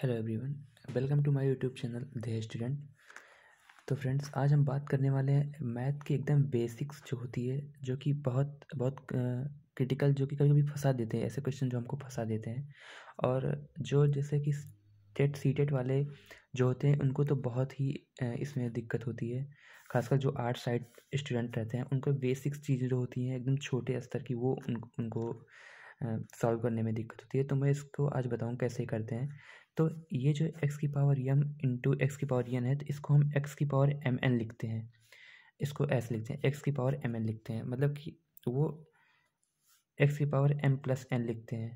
hello everyone welcome to my YouTube channel the student तो friends आज हम बात करने वाले हैं मैथ की एकदम बेसिक्स जो होती है जो कि बहुत बहुत क्रिटिकल जो कि कभी कभी फंसा देते हैं ऐसे क्वेश्चन जो हमको फंसा देते हैं और जो जैसे कि टेट सी टेट वाले जो होते हैं उनको तो बहुत ही इसमें दिक्कत होती है खासकर जो आर्ट साइड स्टूडेंट रहते हैं उनको बेसिक्स चीज़ें जो होती हैं एकदम छोटे स्तर की वो उन, उनको सॉल्व करने में दिक्कत होती है तो मैं इसको आज बताऊँ कैसे करते हैं तो ये जो एक्स की पावर यम इंटू एक्स की पावर यन है तो इसको हम एक्स की पावर एम एन लिखते हैं इसको एस लिखते हैं एक्स की पावर एम एन लिखते हैं मतलब कि वो एक्स की पावर एम प्लस एन लिखते हैं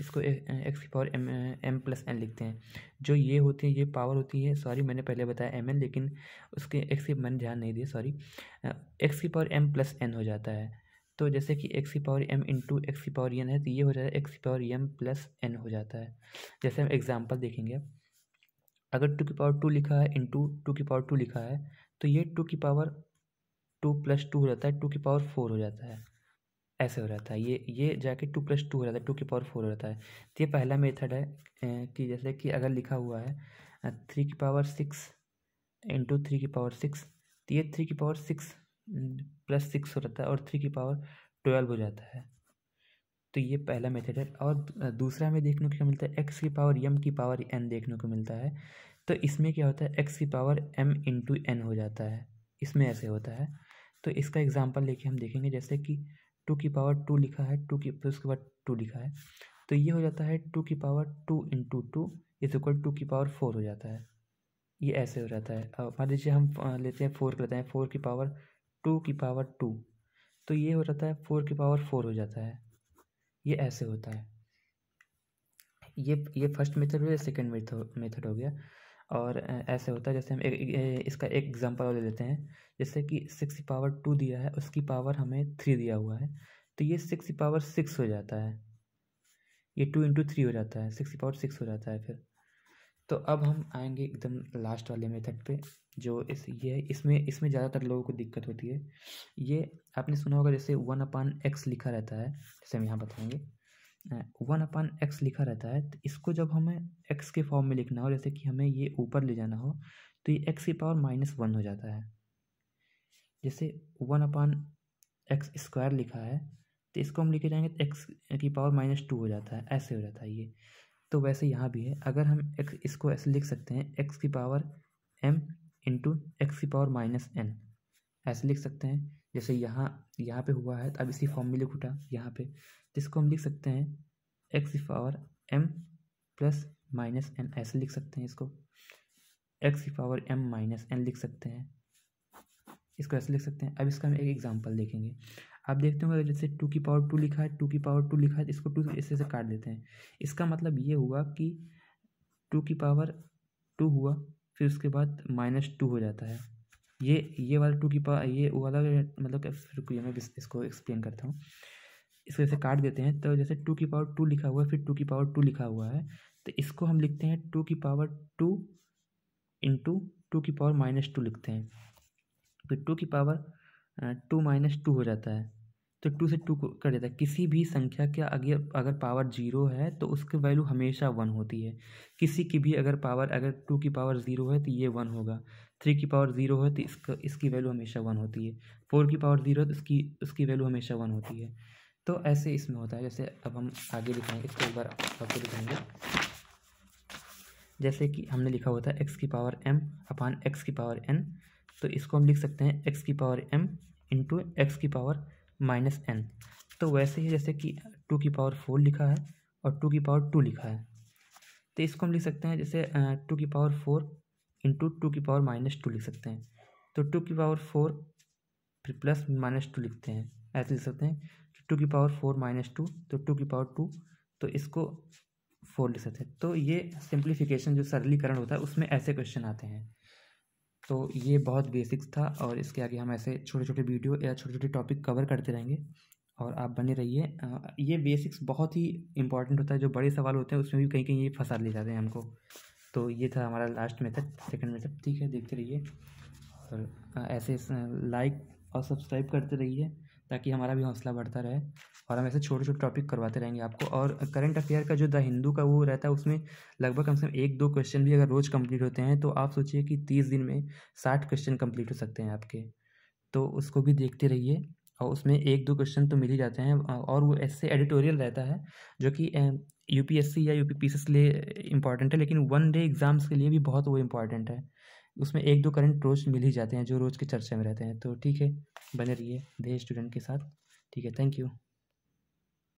इसको एक्स की power M M plus N लिखते हैं जो ये होती है ये पावर होती है सॉरी मैंने पहले बताया एम एन लेकिन उसके एक्स की मैंने ध्यान नहीं दिया सॉरी एक्स की पावर एम प्लस एन हो जाता है तो जैसे कि एक्स की पावर एम इंटू एक्स की पावर एन है तो ये हो जाता है एक्स की पावर एम प्लस एन हो जाता है जैसे हम एग्जाम्पल देखेंगे अगर टू की पावर टू लिखा है इंटू टू की पावर टू लिखा है तो ये टू की पावर टू प्लस टू हो जाता है टू की पावर फोर हो जाता है ऐसे हो जाता है ये ये जाके टू प्लस टू हो जाता है टू की पावर फोर हो जाता है तो ये पहला मेथड है कि जैसे कि अगर लिखा हुआ है थ्री की पावर सिक्स इंटू थ्री की पावर सिक्स तो ये थ्री की पावर सिक्स प्लस सिक्स हो जाता है और थ्री की पावर ट्वेल्व हो जाता है तो ये पहला मेथड है और दूसरा हमें देखने को मिलता है एक्स की पावर यम की पावर एन देखने को मिलता है तो इसमें क्या होता है एक्स की पावर एम इंटू एन हो जाता है इसमें ऐसे होता है तो इसका एग्जाम्पल लेके हम देखेंगे जैसे कि टू की पावर टू लिखा है टू की फिर तो उसके बाद टू लिखा है तो ये हो जाता है टू की power two into two is equal to की पावर फोर हो जाता है ये ऐसे हो जाता है अब मान लीजिए हम लेते हैं फोर लेते हैं फोर की पावर टू की पावर टू तो ये हो जाता है फोर की पावर फोर हो जाता है ये ऐसे होता है ये ये फर्स्ट मेथड हो गया सेकेंड मेथड हो गया और ऐसे होता है जैसे हम एक, इसका एक एग्जांपल ले लेते हैं जैसे कि सिक्स की पावर टू दिया है उसकी पावर हमें थ्री दिया हुआ है तो ये सिक्स की पावर सिक्स हो जाता है ये टू इंटू थ्री हो जाता है सिक्स की पावर सिक्स हो जाता है फिर तो अब हम आएंगे एकदम लास्ट वाले मेथड पे जो इस ये है इसमें इसमें ज़्यादातर लोगों को दिक्कत होती है ये आपने सुना होगा जैसे वन अपान एक्स लिखा रहता है जैसे हम यहाँ बताएंगे वन अपान एक्स लिखा रहता है तो इसको जब हमें एक्स के फॉर्म में लिखना हो जैसे कि हमें ये ऊपर ले जाना हो तो ये एक्स की पावर माइनस वन हो जाता है जैसे वन अपान एक्स स्क्वायर लिखा है तो इसको हम लिखे जाएंगे तो एक्स की पावर माइनस टू हो जाता है ऐसे हो जाता है ये तो वैसे यहाँ भी है अगर हम x इसको ऐसे लिख सकते हैं एक्स की पावर एम इंटू एक्स की पावर माइनस एन ऐसे लिख सकते हैं जैसे यहाँ यहाँ पे हुआ है तो अब इसी फॉर्म में लिख उठा यहाँ पे जिसको हम लिख सकते हैं एक्स की power M plus minus N ऐसे लिख सकते हैं इसको एक्स की पावर एम माइनस एन लिख सकते हैं इसको ऐसे लिख सकते हैं अब इसका हम एक एग्जांपल देखेंगे आप देखते होंगे जैसे टू की पावर टू लिखा है टू की पावर टू लिखा है तो इसको टू ऐसे से काट देते हैं इसका मतलब ये हुआ कि टू की पावर टू हुआ फिर उसके बाद माइनस टू हो जाता है ये ये वाला टू की पावर ये वाला मतलब फिर मैं इसको एक्सप्लेन करता हूँ इसको जैसे काट देते हैं तो जैसे टू की पावर टू लिखा हुआ है फिर टू की पावर टू लिखा हुआ है तो इसको हम लिखते हैं टू की पावर टू इंटू टू की पावर माइनस टू लिखते हैं तो टू की पावर टू माइनस टू हो जाता है तो टू से टू कर देता है किसी भी संख्या के आगे अगर पावर जीरो है तो उसकी वैल्यू हमेशा वन होती है किसी की भी अगर पावर अगर टू की पावर ज़ीरो है तो ये वन होगा थ्री की पावर ज़ीरो है तो इसका इसकी वैल्यू हमेशा वन होती है फोर की पावर ज़ीरो है तो इसकी उसकी वैल्यू हमेशा वन होती है तो ऐसे इसमें होता है जैसे अब हम आगे दिखाएंगे इसको एक बार आपको दिखाएंगे जैसे कि हमने लिखा होता है एक्स की पावर एम अपान एक्स की पावर एन तो इसको हम लिख सकते हैं एक्स की पावर एम इंटू एक्स की पावर माइनस एन तो वैसे ही जैसे कि टू की पावर फोर लिखा है और टू की पावर टू लिखा है तो इसको हम लिख सकते हैं जैसे टू की पावर फोर इंटू टू की पावर माइनस टू लिख सकते हैं तो टू की पावर फोर फिर प्लस माइनस टू लिखते हैं ऐसे लिख सकते हैं कि टू की पावर फोर माइनस टू तो टू की पावर टू तो इसको फोर लिख सकते हैं तो ये सिंप्लीफिकेशन जो सरलीकरण होता है उसमें ऐसे क्वेश्चन आते हैं तो ये बहुत बेसिक्स था और इसके आगे हम ऐसे छोटे छोटे वीडियो या छोटे छोटे टॉपिक कवर करते रहेंगे और आप बने रहिए ये बेसिक्स बहुत ही इंपॉर्टेंट होता है जो बड़े सवाल होते हैं उसमें भी कहीं कहीं ये फंसा ले जाते हैं हमको तो ये था हमारा लास्ट मेथड सेकंड मेथड ठीक है देखते रहिए और ऐसे लाइक और सब्सक्राइब करते रहिए ताकि हमारा भी हौसला बढ़ता रहे और हम ऐसे छोटे छोटे टॉपिक करवाते रहेंगे आपको और करंट अफेयर का जो द हिंदू का वो रहता है उसमें लगभग कम से कम एक दो क्वेश्चन भी अगर रोज़ कंप्लीट होते हैं तो आप सोचिए कि तीस दिन में साठ क्वेश्चन कंप्लीट हो सकते हैं आपके तो उसको भी देखते रहिए और उसमें एक दो क्वेश्चन तो मिल ही जाते हैं और वो ऐसे एडिटोरियल रहता है जो कि यू या यू पी लिए इंपॉर्टेंट है लेकिन वन डे एग्ज़ाम्स के लिए भी बहुत वो इम्पॉर्टेंट है उसमें एक दो करंट रोज मिल ही जाते हैं जो रोज़ के चर्चा में रहते हैं तो ठीक है बने रहिए धे स्टूडेंट के साथ ठीक है थैंक यू